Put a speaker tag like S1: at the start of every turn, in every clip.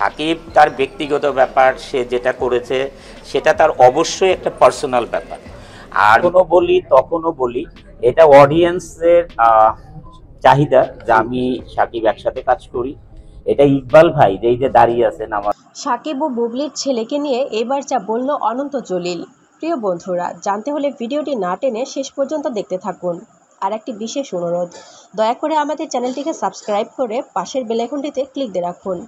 S1: সাকিব তার ব্যক্তিগত ব্যাপার সে যেটা করেছে সেটা তার অবশ্যই একটা পার্সোনাল ব্যাপার আর কোনো বলি তখনও বলি এটা অডিয়েন্সের চাহিদা যে আমি সাকিব একসাথে কাজ করি এটা ইকবাল ভাই যেই যে দাঁড়িয়ে আছেন আমার সাকিব ও বুবলির ছেলেকে নিয়ে এবার যা বলল অনন্ত জলিল প্রিয় বন্ধুরা জানতে হলে ভিডিওটি না টেনে শেষ পর্যন্ত দেখতে থাকুন আর একটি বিশেষ অনুরোধ দয়া করে আমাদের চ্যানেলটিকে সাবস্ক্রাইব করে পাশের বেলাইকনটিতে ক্লিক দিয়ে রাখুন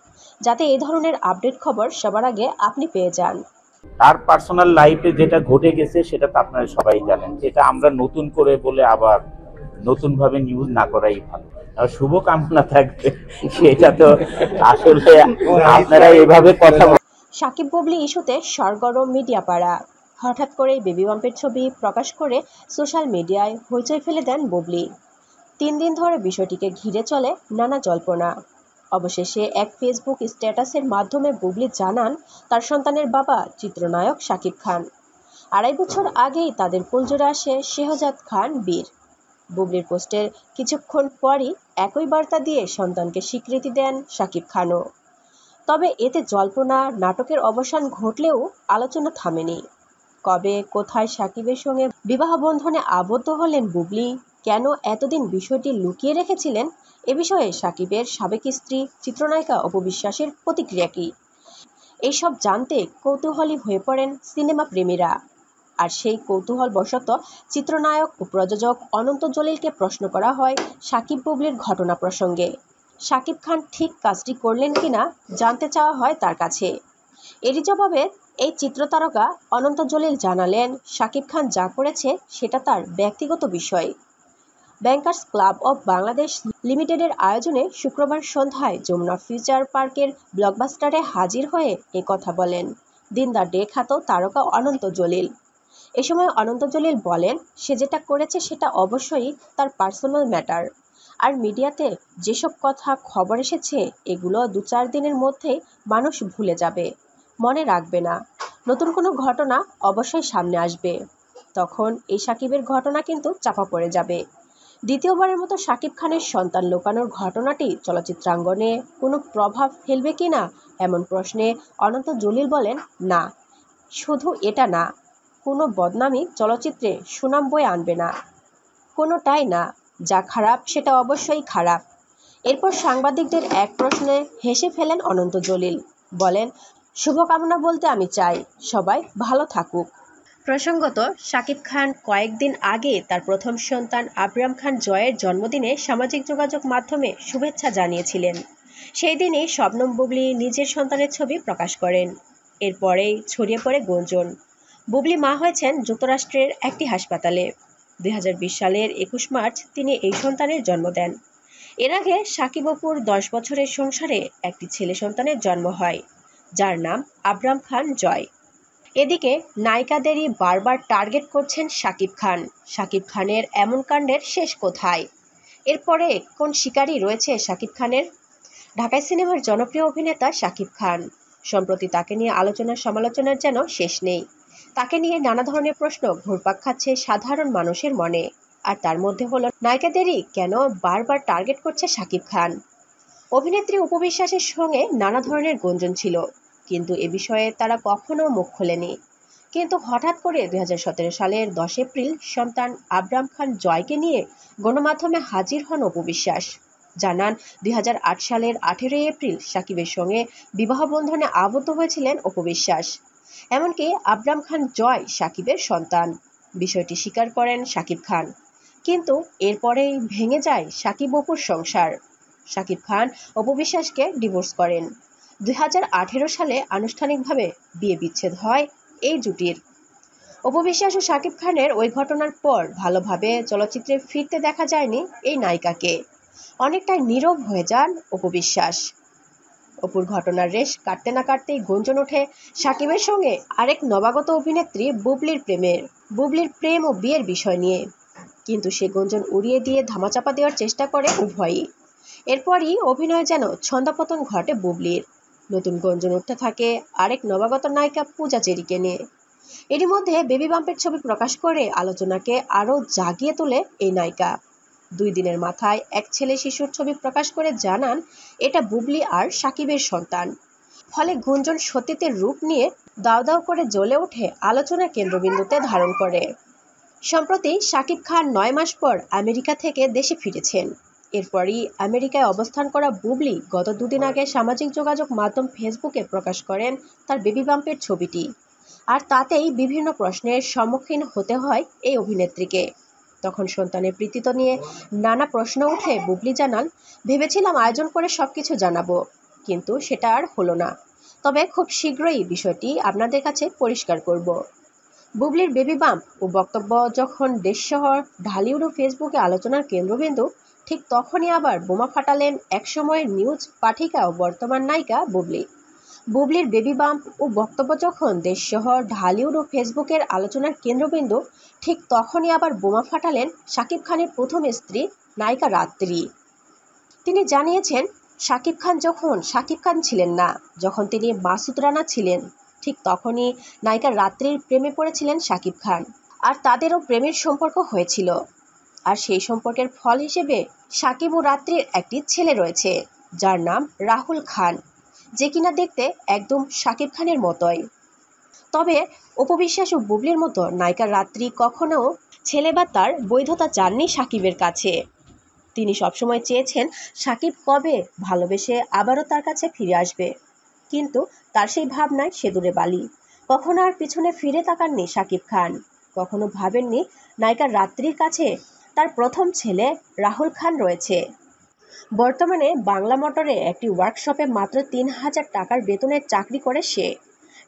S1: যাতে এই ধরনের আপডেট খবর সবার আগে আপনি পেয়ে যান তার পার্সোনাল লাইফে যেটা ঘটে গেছে সেটা তো আপনারা সবাই জানেন যেটা আমরা নতুন করে বলে আবার নতুনভাবে নিউজ না করাই ভালো আর কামনা থাকবে সেটা তো আসলে আপনারা এভাবে কথা সাকিব ববলি ইস্যুতে সরগরম মিডিয়া পাড়া হঠাৎ করেই বেবি বাম্পের ছবি প্রকাশ করে সোশ্যাল মিডিয়ায় হইচই ফেলে দেন বুবলি তিন দিন ধরে বিষয়টিকে ঘিরে চলে নানা জল্পনা অবশেষে এক ফেসবুক স্ট্যাটাসের মাধ্যমে বুবলি জানান তার সন্তানের বাবা চিত্রনায়ক শাকিব খান আড়াই বছর আগেই তাদের কুলজোড়ে আসে শেহজাদ খান বীর বুবলির পোস্টের কিছুক্ষণ পরই একই বার্তা দিয়ে সন্তানকে স্বীকৃতি দেন শাকিব খানও তবে এতে জল্পনা নাটকের অবসান ঘটলেও আলোচনা থামেনি কবে কোথায় সাকিবের সঙ্গে বিবাহ বন্ধনে আবদ্ধ হলেন বুবলি কেন এতদিন বিষয়টি লুকিয়ে রেখেছিলেন এ বিষয়ে সাকিবের সাবেক স্ত্রী চিত্রনায়িকা অপবিশ্বাসের প্রতিক্রিয়া কী এইসব জানতে কৌতূহলী হয়ে পড়েন সিনেমা প্রেমীরা আর সেই কৌতূহল বশত চিত্রনায়ক ও প্রযোজক অনন্ত জলিলকে প্রশ্ন করা হয় সাকিব বুবলির ঘটনা প্রসঙ্গে সাকিব খান ঠিক কাজটি করলেন কিনা জানতে চাওয়া হয় তার কাছে এরই জবাবে এই চিত্রতারকা অনন্ত জলিল জানালেন শাকিব খান যা করেছে সেটা তার ব্যক্তিগত বিষয় ব্যাংকার্স ক্লাব অব বাংলাদেশ লিমিটেডের আয়োজনে শুক্রবার সন্ধ্যায় যমুনা ফিউচার পার্কের ব্লকবাস্টারে হাজির হয়ে এ কথা বলেন দিনদার ডে খ্যাত তারকা অনন্ত জলিল এ সময় অনন্ত জলিল বলেন সে যেটা করেছে সেটা অবশ্যই তার পার্সোনাল ম্যাটার আর মিডিয়াতে যেসব কথা খবর এসেছে এগুলো দু চার দিনের মধ্যে মানুষ ভুলে যাবে মনে রাখবে না নতুন কোনো ঘটনা অবশ্যই সামনে আসবে তখন এই সাকিবের ঘটনা কিন্তু চাপা পড়ে যাবে দ্বিতীয়বারের মতো সাকিব খানের সন্তান লোকানোর ঘটনাটি চলচ্চিত্রাঙ্গনে কোনো প্রভাব ফেলবে কি না এমন প্রশ্নে অনন্ত জলিল বলেন না শুধু এটা না কোনো বদনামি চলচ্চিত্রে সুনাম বয়ে আনবে না কোনোটাই না যা খারাপ সেটা অবশ্যই খারাপ এরপর সাংবাদিকদের এক প্রশ্নে হেসে ফেলেন অনন্ত জলিল বলেন শুভকামনা বলতে আমি চাই সবাই ভালো থাকুক প্রসঙ্গত শাকিব খান কয়েকদিন আগে তার প্রথম সন্তান আবরাম খান জয়ের জন্মদিনে সামাজিক যোগাযোগ মাধ্যমে শুভেচ্ছা জানিয়েছিলেন সেই দিনই শবনম বুবলি নিজের সন্তানের ছবি প্রকাশ করেন এরপরেই ছড়িয়ে পড়ে গুঞ্জন বুবলি মা হয়েছেন যুক্তরাষ্ট্রের একটি হাসপাতালে দুই সালের একুশ মার্চ তিনি এই সন্তানের জন্ম দেন এর আগে সাকিব অপুর দশ বছরের সংসারে একটি ছেলে সন্তানের জন্ম হয় যার নাম আবরাম খান জয় এদিকে নায়িকাদেরই বারবার টার্গেট করছেন শাকিব খান শাকিব খানের এমন কাণ্ডের শেষ কোথায় এরপরে কোন শিকারই রয়েছে শাকিব খানের ঢাকায় সিনেমার জনপ্রিয় অভিনেতা শাকিব খান সম্প্রতি তাকে নিয়ে আলোচনা সমালোচনার যেন শেষ নেই তাকে নিয়ে নানা ধরনের প্রশ্ন ঘুরপাক খাচ্ছে সাধারণ মানুষের মনে আর তার মধ্যে হলো নায়িকাদেরই কেন বারবার টার্গেট করছে শাকিব খান অভিনেত্রী উপবিশ্বাসের সঙ্গে নানা ধরনের গুঞ্জন ছিল কিন্তু এ বিষয়ে তারা কখনো মুখ খোলেনি কিন্তু হঠাৎ করে দুই সালের দশ এপ্রিল সন্তান আবরাম খান জয়কে নিয়ে গণমাধ্যমে হাজির হন অপু বিশ্বাস জানান দুই সালের আঠেরোই এপ্রিল সাকিবের সঙ্গে বিবাহ বন্ধনে আবদ্ধ হয়েছিলেন অপু বিশ্বাস এমনকি আবরাম খান জয় সাকিবের সন্তান বিষয়টি স্বীকার করেন সাকিব খান কিন্তু এরপরেই ভেঙে যায় সাকিব অপুর সংসার সাকিব খান অপু বিশ্বাসকে ডিভোর্স করেন আঠেরো সালে আনুষ্ঠানিকভাবে বিয়ে বিচ্ছেদ হয় এই জুটির অপবিশ্বাস ও শাকিব খানের ওই ঘটনার পর ভালোভাবে চলচ্চিত্রে ফিরতে দেখা যায়নি এই নায়িকাকে অনেকটাই নীরব হয়ে যান অপবিশ্বাস অপুর ঘটনার রেশ কাটতে না কাটতেই গুঞ্জন ওঠে সাকিবের সঙ্গে আরেক নবাগত অভিনেত্রী বুবলির প্রেমের বুবলির প্রেম ও বিয়ের বিষয় নিয়ে কিন্তু সে গুঞ্জন উড়িয়ে দিয়ে ধামাচাপা দেওয়ার চেষ্টা করে উভয়ই এরপরই অভিনয় যেন ছন্দাপতন ঘটে বুবলির নতুন গঞ্জন উঠতে থাকে আরেক নবাগত নায়িকা পূজা চেরিকে নিয়ে এরই মধ্যে বেবি বাম্পের ছবি প্রকাশ করে আলোচনাকে আরও জাগিয়ে তোলে এই নায়িকা দুই দিনের মাথায় এক ছেলে শিশুর ছবি প্রকাশ করে জানান এটা বুবলি আর সাকিবের সন্তান ফলে গুঞ্জন সতীতের রূপ নিয়ে দাও দাও করে জ্বলে উঠে আলোচনা কেন্দ্রবিন্দুতে ধারণ করে সম্প্রতি শাকিব খান নয় মাস পর আমেরিকা থেকে দেশে ফিরেছেন এরপরই আমেরিকায় অবস্থান করা বুবলি গত দুদিন আগে সামাজিক যোগাযোগ মাধ্যম ফেসবুকে প্রকাশ করেন তার বেবি বাম্পের ছবিটি আর তাতেই বিভিন্ন প্রশ্নের সম্মুখীন হতে হয় এই অভিনেত্রীকে তখন সন্তানের প্রীতিত নিয়ে নানা প্রশ্ন উঠে বুবলি জানান ভেবেছিলাম আয়োজন করে সব কিছু জানাবো কিন্তু সেটা আর হলো না তবে খুব শীঘ্রই বিষয়টি আপনাদের কাছে পরিষ্কার করব বুবলির বেবি বাম্প ও বক্তব্য যখন দেশ ঢালিউড ও ফেসবুকে আলোচনার কেন্দ্রবিন্দু ঠিক তখনই আবার বোমা ফাটালেন একসময়ের নিউজ পাঠিকা ও বর্তমান নায়িকা বুবলি বুবলির বেবি বাম্প ও বক্তব্য যখন দেশ শহর ঢালিউড ও ফেসবুকের আলোচনার কেন্দ্রবিন্দু ঠিক তখনই আবার বোমা ফাটালেন শাকিব খানের প্রথম স্ত্রী নায়িকা রাত্রি তিনি জানিয়েছেন শাকিব খান যখন শাকিব খান ছিলেন না যখন তিনি মাসুদ রানা ছিলেন ঠিক তখনই নায়িকা রাত্রির প্রেমে পড়েছিলেন শাকিব খান আর তাদেরও প্রেমের সম্পর্ক হয়েছিল আর সেই সম্পর্কের ফল হিসেবে সাকিব ও রাত্রির একটি ছেলে রয়েছে যার নাম রাহুল খান যে কিনা দেখতে একদম সাকিব খানের মতোই তবে উপবিশ্বাস ও বুবলির মতো নায়িকার রাত্রি কখনো ছেলে বা তার বৈধতা চাননি সাকিবের কাছে তিনি সবসময় চেয়েছেন সাকিব কবে ভালোবেসে আবারও তার কাছে ফিরে আসবে কিন্তু তার সেই ভাবনায় সে দূরে বালি কখনো আর পিছনে ফিরে তাকাননি সাকিব খান কখনো ভাবেননি নায়িকার রাত্রির কাছে তার প্রথম ছেলে রাহুল খান রয়েছে বর্তমানে বাংলা মোটরে একটি ওয়ার্কশপে মাত্র তিন হাজার টাকার বেতনের চাকরি করে সে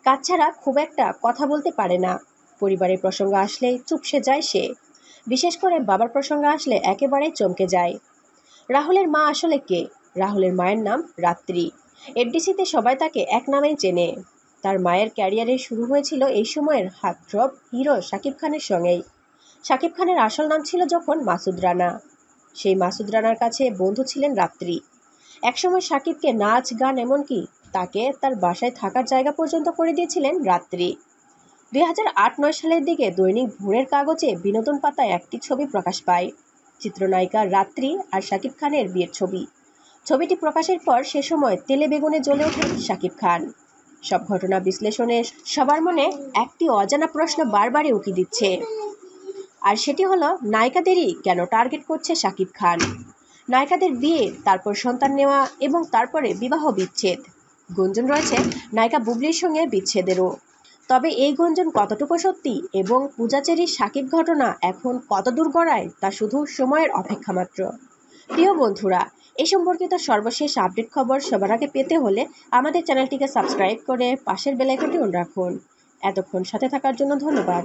S1: কাছাড়া খুব একটা কথা বলতে পারে না পরিবারের প্রসঙ্গ আসলে চুপসে যায় সে বিশেষ করে বাবার প্রসঙ্গ আসলে একেবারেই চমকে যায় রাহুলের মা আসলে কে রাহুলের মায়ের নাম রাত্রি এফডিসিতে সবাই তাকে এক নামেই চেনে তার মায়ের ক্যারিয়ারে শুরু হয়েছিল এই সময়ের হাতরব হিরো শাকিব খানের সঙ্গেই শাকিব খানের আসল নাম ছিল যখন মাসুদ রানা সেই মাসুদ রানার কাছে বন্ধু ছিলেন রাত্রি একসময় শাকিবকে নাচ গান এমনকি তাকে তার বাসায় থাকার জায়গা পর্যন্ত করে দিয়েছিলেন রাত্রি দুই নয় সালের দিকে দৈনিক ভোরের কাগজে বিনোদন পাতায় একটি ছবি প্রকাশ পায় চিত্রনায়িকা রাত্রি আর শাকিব খানের বিয়ের ছবি ছবিটি প্রকাশের পর সে সময় তেলে বেগুনে জ্বলে ওঠেন শাকিব খান সব ঘটনা বিশ্লেষণে সবার মনে একটি অজানা প্রশ্ন বারবারই উঁকি দিচ্ছে আর সেটি হলো নায়িকাদেরই কেন টার্গেট করছে শাকিব খান নায়িকাদের বিয়ে তারপর সন্তান নেওয়া এবং তারপরে বিবাহ বিচ্ছেদ গুঞ্জন রয়েছে নায়িকা বুবলির সঙ্গে বিচ্ছেদেরও তবে এই গুঞ্জন কতটুকু সত্যি এবং পূজাচেরির সাকিব ঘটনা এখন কত দূর গড়ায় তা শুধু সময়ের অপেক্ষা মাত্র প্রিয় বন্ধুরা এ সম্পর্কিত সর্বশেষ আপডেট খবর সবার আগে পেতে হলে আমাদের চ্যানেলটিকে সাবস্ক্রাইব করে পাশের বেলাইকনটি অন রাখুন এতক্ষণ সাথে থাকার জন্য ধন্যবাদ